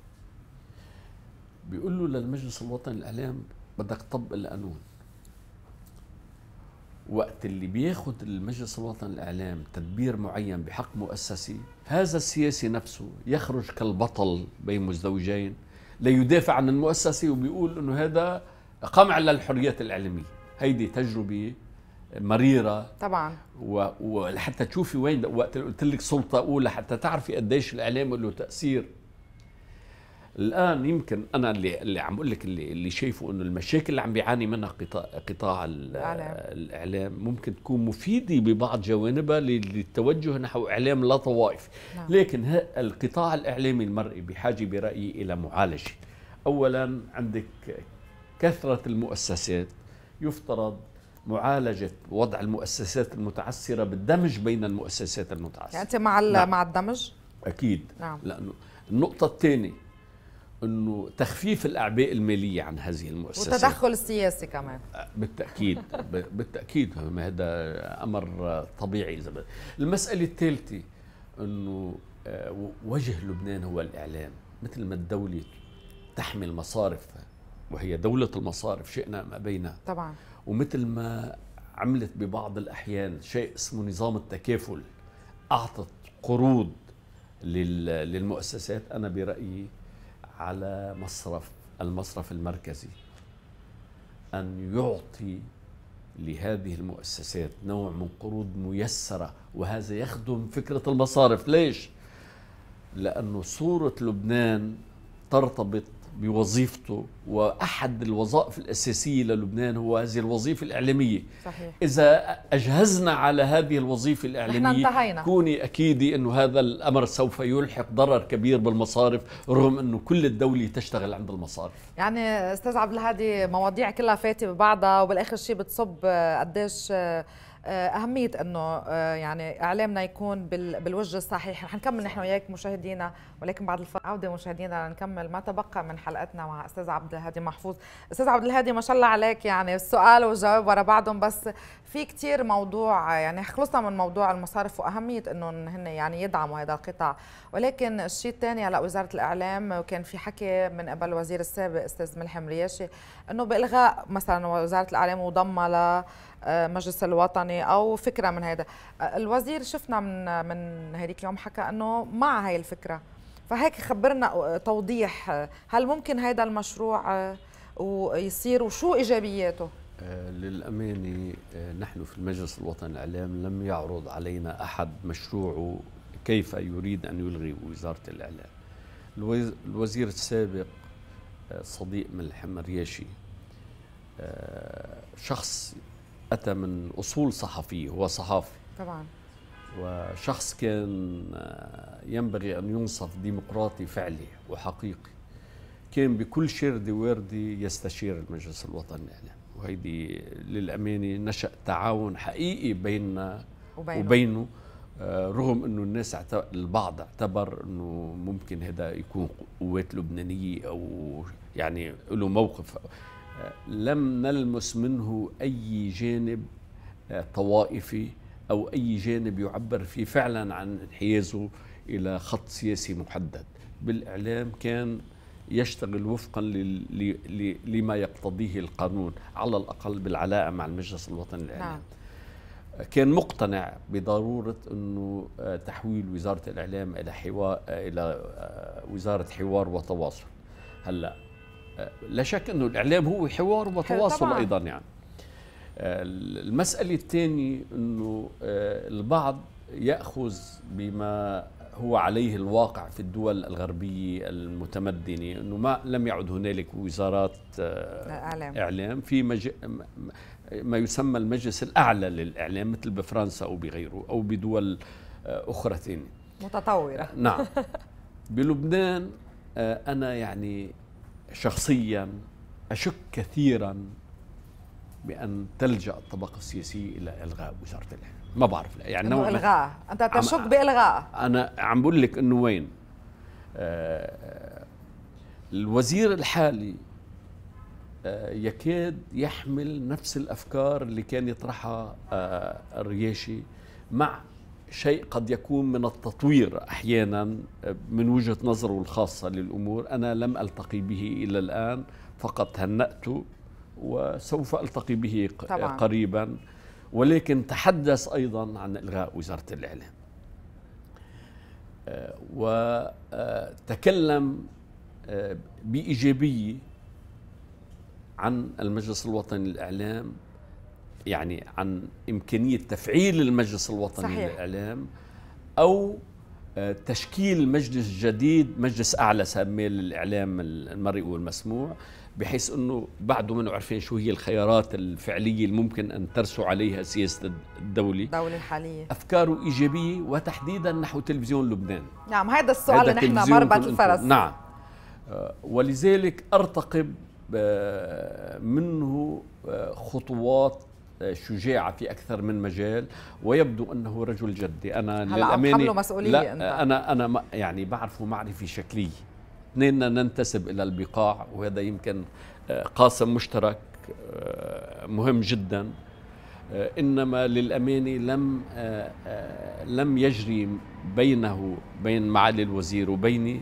بيقول له للمجلس الوطني الاعلام بدك تطبق القانون وقت اللي بياخذ المجلس الوطني الاعلام تدبير معين بحق مؤسسه هذا السياسي نفسه يخرج كالبطل بين مزدوجين ليدافع عن المؤسسه وبيقول انه هذا قمع للحريات الاعلاميه هيدي تجربه مريره طبعا ولحتى تشوفي وين وقت قلت لك سلطه اولى حتى تعرفي قديش الاعلام له تاثير الان يمكن انا اللي اللي عم بقول لك اللي اللي شايفه انه المشاكل اللي عم بيعاني منها قطاع قطاع الاعلام ممكن تكون مفيده ببعض جوانبها للتوجه نحو اعلام لا طوائف نعم. لكن القطاع الاعلامي المرئي بحاجه برايي الى معالجه اولا عندك كثره المؤسسات يفترض معالجه وضع المؤسسات المتعسره بالدمج بين المؤسسات المتعسره يعني انت مع نعم. مع الدمج اكيد نعم. لانه النقطه الثانيه انه تخفيف الاعباء الماليه عن هذه المؤسسات والتدخل السياسي كمان أه، بالتاكيد بالتاكيد هذا امر طبيعي اذا المساله الثالثه انه أه، وجه لبنان هو الاعلام مثل ما الدوله تحمل مصارف وهي دولة المصارف شئنا ما بينها طبعا ومثل ما عملت ببعض الأحيان شيء اسمه نظام التكافل أعطت قروض للمؤسسات أنا برأيي على مصرف المصرف المركزي أن يعطي لهذه المؤسسات نوع من قروض ميسرة وهذا يخدم فكرة المصارف ليش؟ لأن صورة لبنان ترتبط بوظيفته واحد الوظائف الاساسيه للبنان هو هذه الوظيفه الاعلاميه صحيح. اذا اجهزنا على هذه الوظيفه الاعلاميه كوني اكيد انه هذا الامر سوف يلحق ضرر كبير بالمصارف رغم انه كل الدوله تشتغل عند المصارف يعني استاذ عبد الهادي مواضيع كلها فاتي ببعضها وبالاخر شيء بتصب آه، قديش آه، آه، اهميه انه آه، يعني اعلامنا يكون بالوجه الصحيح رح نكمل نحن وياك مشاهدينا ولكن بعد العوده مشاهدينا نكمل ما تبقى من حلقتنا مع استاذ عبد الهادي محفوظ استاذ عبد الهادي ما شاء الله عليك يعني السؤال والجواب ورا بعضهم بس في كثير موضوع يعني خلصنا من موضوع المصارف واهميه أنه هن يعني يدعموا هذا القطاع ولكن الشيء الثاني هلا وزاره الاعلام وكان في حكي من قبل الوزير السابق استاذ ملحم رياشي انه بالغاء مثلا وزاره الاعلام وضمها آه، مجلس الوطني او فكره من هذا آه، الوزير شفنا من من هذيك اليوم حكى انه مع هاي الفكره فهيك خبرنا آه، توضيح هل ممكن هذا المشروع ويصير وشو ايجابياته للأمانة نحن في المجلس الوطني الإعلام لم يعرض علينا أحد مشروعه كيف يريد أن يلغي وزارة الإعلام الوزير السابق صديق من الحمر ياشي شخص أتى من أصول صحفية هو صحافي طبعا وشخص كان آه، ينبغي أن ينصف ديمقراطي فعلي وحقيقي كان بكل شردي وردي يستشير المجلس الوطني الإعلامي يعني وهيدي للأمانة نشأ تعاون حقيقي بيننا وبينه, وبينه آه، رغم انه الناس البعض اعتبر انه ممكن هذا يكون قوات لبنانيه او يعني له موقف لم نلمس منه أي جانب آه، طوائفي أو أي جانب يعبر فيه فعلا عن انحيازه إلى خط سياسي محدد بالإعلام كان يشتغل وفقا لما يقتضيه القانون على الأقل بالعلاقة مع المجلس الوطني للإعلام نعم. آه، كان مقتنع بضرورة أنه آه، تحويل وزارة الإعلام إلى حوار إلى وزارة حوار وتواصل هلأ لا شك انه الاعلام هو حوار وتواصل ايضا يعني المساله الثانيه انه آه، البعض ياخذ بما هو عليه الواقع في الدول الغربيه المتمدنه انه ما لم يعد هنالك وزارات آه، اعلام, إعلام في مج... ما يسمى المجلس الاعلى للاعلام مثل بفرنسا او بغيره او بدول آه، اخرى ثانيه متطوره نعم بلبنان انا يعني شخصيا أشك كثيرا بأن تلجأ الطبقة السياسية إلى إلغاء وزارة الإعلام ما بعرف لا يعني نوع إلغاء أنت تشك بإلغاء أنا عم بقول لك إنه وين آه الوزير الحالي آه يكاد يحمل نفس الأفكار اللي كان يطرحها آه الرياشي مع شيء قد يكون من التطوير احيانا من وجهه نظره الخاصه للامور انا لم التقي به الى الان فقط هنأته وسوف التقي به طبعا. قريبا ولكن تحدث ايضا عن الغاء وزاره الاعلام آه، وتكلم آه، بايجابيه عن المجلس الوطني للاعلام يعني عن إمكانية تفعيل المجلس الوطني صحيح. للإعلام أو آه، تشكيل مجلس جديد مجلس أعلى سميه للإعلام المرئي والمسموع بحيث أنه بعده ما عارفين شو هي الخيارات الفعلية اللي ممكن أن ترسو عليها سياسة الدولة الدولة الحالية أفكاره إيجابية وتحديدا نحو تلفزيون لبنان نعم هذا السؤال اللي نحن مربط الفرس نعم آه، ولذلك أرتقب آه، منه خطوات شجاعة في أكثر من مجال ويبدو أنه رجل جدي أنا هلا للأمانة مسؤولية لا أنت. أنا أنا يعني بعرفه معرفة شكلية اثنيننا ننتسب إلى البقاع وهذا يمكن آه، قاسم مشترك آه، مهم جدا آه، انما للامانه لم لم يجري بينه بين معالي الوزير وبيني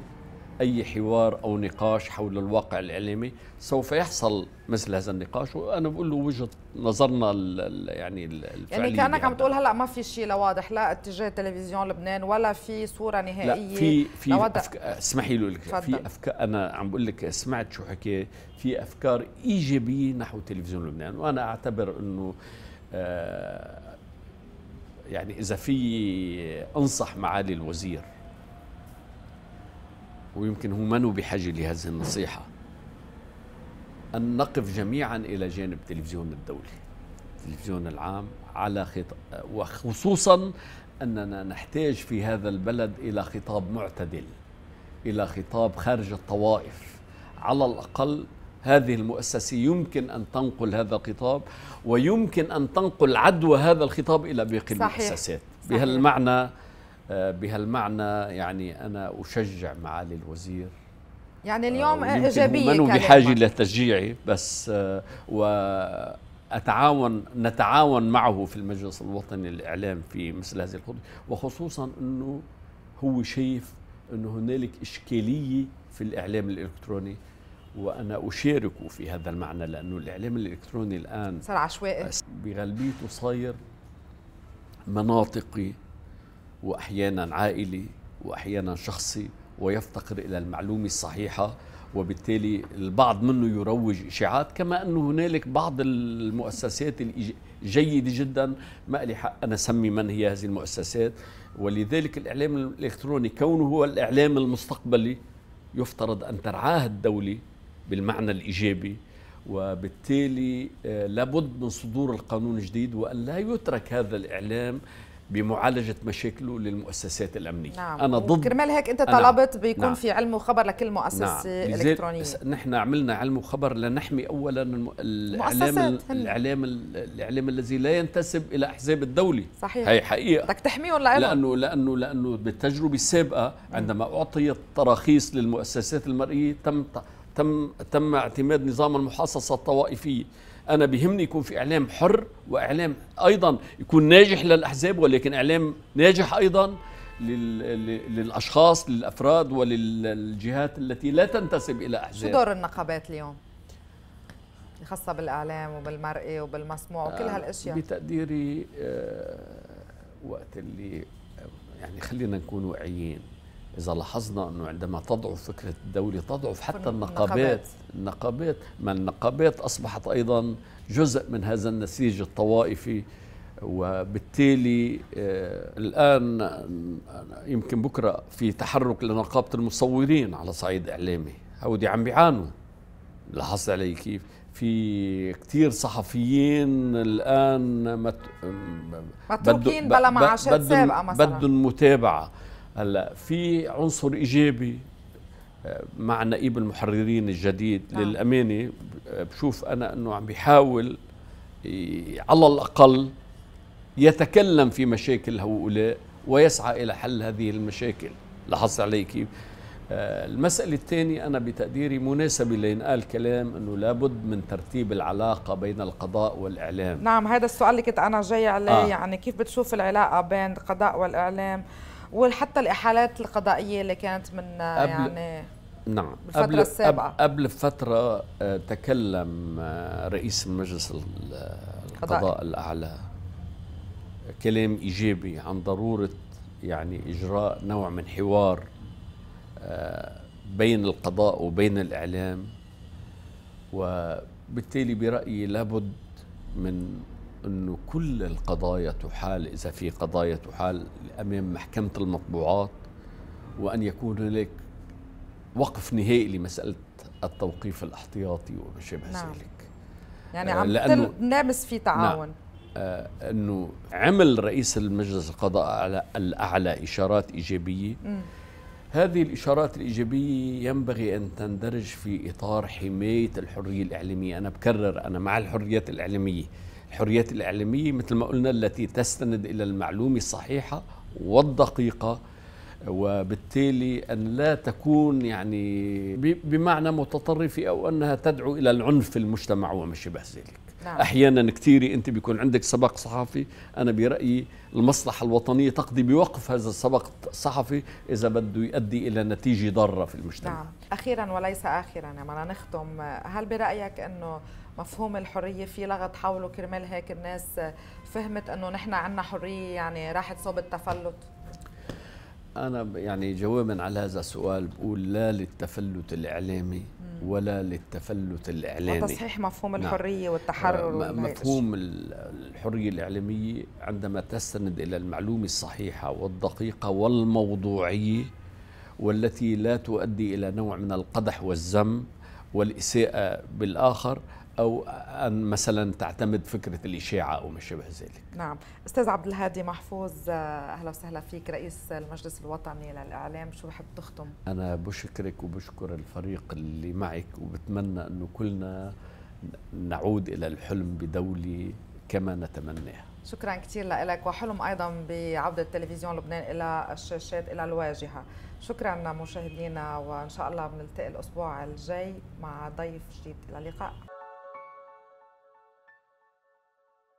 أي حوار أو نقاش حول الواقع الإعلامي سوف يحصل مثل هذا النقاش وأنا بقول له وجهة نظرنا الـ يعني الفعلية يعني كأنك عم يعني. تقول هلأ ما في شيء لواضح لا اتجاه تلفزيون لبنان ولا في صورة نهائية لا في في أفك... اسمحي لي لك في أفكار أنا عم بقول لك سمعت شو حكي في أفكار إيجابية نحو تلفزيون لبنان وأنا أعتبر أنه آه يعني إذا في أنصح معالي الوزير ويمكن هو منو بحاجة لهذه النصيحة أن نقف جميعا إلى جانب تلفزيون الدولي التلفزيون العام على خط... وخصوصا أننا نحتاج في هذا البلد إلى خطاب معتدل إلى خطاب خارج الطوائف على الأقل هذه المؤسسة يمكن أن تنقل هذا الخطاب ويمكن أن تنقل عدوى هذا الخطاب إلى باقي المؤسسات بهالمعنى آه، بهالمعنى يعني أنا أشجع معالي الوزير يعني آه، اليوم إيجابية منو بحاجة لتشجيعي بس آه، وأتعاون نتعاون معه في المجلس الوطني للإعلام في مثل هذه القضية وخصوصا أنه هو شايف أنه هنالك إشكالية في الإعلام الإلكتروني وانا اشاركه في هذا المعنى لانه الاعلام الالكتروني الان صار عشوائي بغالبيته صاير مناطقي واحيانا عائلي واحيانا شخصي ويفتقر الى المعلومه الصحيحه وبالتالي البعض منه يروج اشاعات كما انه هنالك بعض المؤسسات الجيده جدا ما لي حق انا اسمي من هي هذه المؤسسات ولذلك الاعلام الالكتروني كونه هو الاعلام المستقبلي يفترض ان ترعاه الدوله بالمعنى الايجابي وبالتالي آه، لابد من صدور القانون الجديد وان لا يترك هذا الاعلام بمعالجة مشاكله للمؤسسات الأمنية نعم. أنا ضد كرمال هيك أنت طلبت نعم. بيكون نعم. في علم وخبر لكل مؤسسة نعم. إلكترونية نحن عملنا علم وخبر لنحمي أولا الإعلام الإعلام, الإعلام الإعلام الذي لا ينتسب إلى أحزاب الدولة صحيح هي حقيقة بدك تحميهم لأنه لأنه لأنه لأنه بالتجربة السابقة عندما أعطيت تراخيص للمؤسسات المرئية تم تم تم اعتماد نظام المحاصصة الطوائفية انا بيهمني يكون في اعلام حر واعلام ايضا يكون ناجح للاحزاب ولكن اعلام ناجح ايضا للاشخاص للافراد وللجهات التي لا تنتسب الى احزاب شو دور النقابات اليوم خاصه بالاعلام وبالمرئي وبالمسموع وكل آه، هالاشياء بتقديري آه، وقت اللي يعني خلينا نكون واعيين إذا لاحظنا أنه عندما تضعف فكرة الدولة تضعف حتى النقابات النقابات ما النقابات أصبحت أيضا جزء من هذا النسيج الطوائفي وبالتالي آه، الآن يمكن بكرة في تحرك لنقابة المصورين على صعيد إعلامي هودي عم بيعانوا لاحظت علي كيف في كتير صحفيين الآن مت... متروكين بلا معاشات سابقة مثلا بدهم متابعة هلا في عنصر ايجابي آه، مع نائب المحررين الجديد نعم. للامانه آه، بشوف انا انه عم بيحاول على الاقل يتكلم في مشاكل هؤلاء ويسعى الى حل هذه المشاكل لاحظت علي كيف المسألة الثانية أنا بتقديري مناسبة لينقال كلام أنه لابد من ترتيب العلاقة بين القضاء والإعلام نعم هذا السؤال اللي كنت أنا جاي عليه آه. يعني كيف بتشوف العلاقة بين القضاء والإعلام وحتى الاحالات القضائيه اللي كانت من يعني نعم بالفترة قبل السابقة قبل فترة آه، تكلم آه، رئيس المجلس آه، القضاء الأعلى كلام إيجابي عن ضرورة يعني إجراء نوع من حوار بين القضاء وبين الإعلام وبالتالي برأيي لابد من أنه كل القضايا تحال إذا في قضايا تحال أمام محكمة المطبوعات وأن يكون هناك وقف نهائي لمسألة التوقيف الاحتياطي وما شابه نعم. ذلك يعني آه، عم لأنه نامس في نعم. تعاون نعم. أنه عمل رئيس المجلس القضاء الأعلى إشارات إيجابية م. هذه الإشارات الإيجابية ينبغي أن تندرج في إطار حماية الحرية الإعلامية أنا بكرر أنا مع الحريات الإعلامية الحريات الإعلامية مثل ما قلنا التي تستند إلى المعلومة الصحيحة والدقيقة وبالتالي أن لا تكون يعني بمعنى متطرفة أو أنها تدعو إلى العنف في المجتمع وما شابه ذلك نعم. أحيانا كثير أنت بيكون عندك سبق صحفي أنا برأيي المصلحة الوطنية تقضي بوقف هذا السبق الصحفي إذا بده يؤدي إلى نتيجة ضارة في المجتمع نعم. أخيرا وليس آخرا يعني نختم هل برأيك أنه مفهوم الحريه في لغة حوله كرمال هيك الناس آه، فهمت انه نحن عندنا حريه يعني راحت صوب التفلت انا يعني جوابا على هذا السؤال بقول لا للتفلت الاعلامي ولا للتفلت الاعلامي وتصحيح مفهوم نعم. الحريه نعم. والتحرر آه، مفهوم الحريه الاعلاميه عندما تستند الى المعلومه الصحيحه والدقيقه والموضوعيه والتي لا تؤدي الى نوع من القدح والذم والاساءه بالاخر او ان مثلا تعتمد فكره الاشاعه او ما شابه ذلك. نعم، استاذ عبد الهادي محفوظ اهلا وسهلا فيك رئيس المجلس الوطني للاعلام، شو بحب تختم؟ انا بشكرك وبشكر الفريق اللي معك وبتمنى انه كلنا نعود الى الحلم بدوله كما نتمناها. شكرا كثير لك وحلم ايضا بعوده تلفزيون لبنان الى الشاشات الى الواجهه. شكرا مشاهدينا وان شاء الله بنلتقي الاسبوع الجاي مع ضيف جديد الى اللقاء.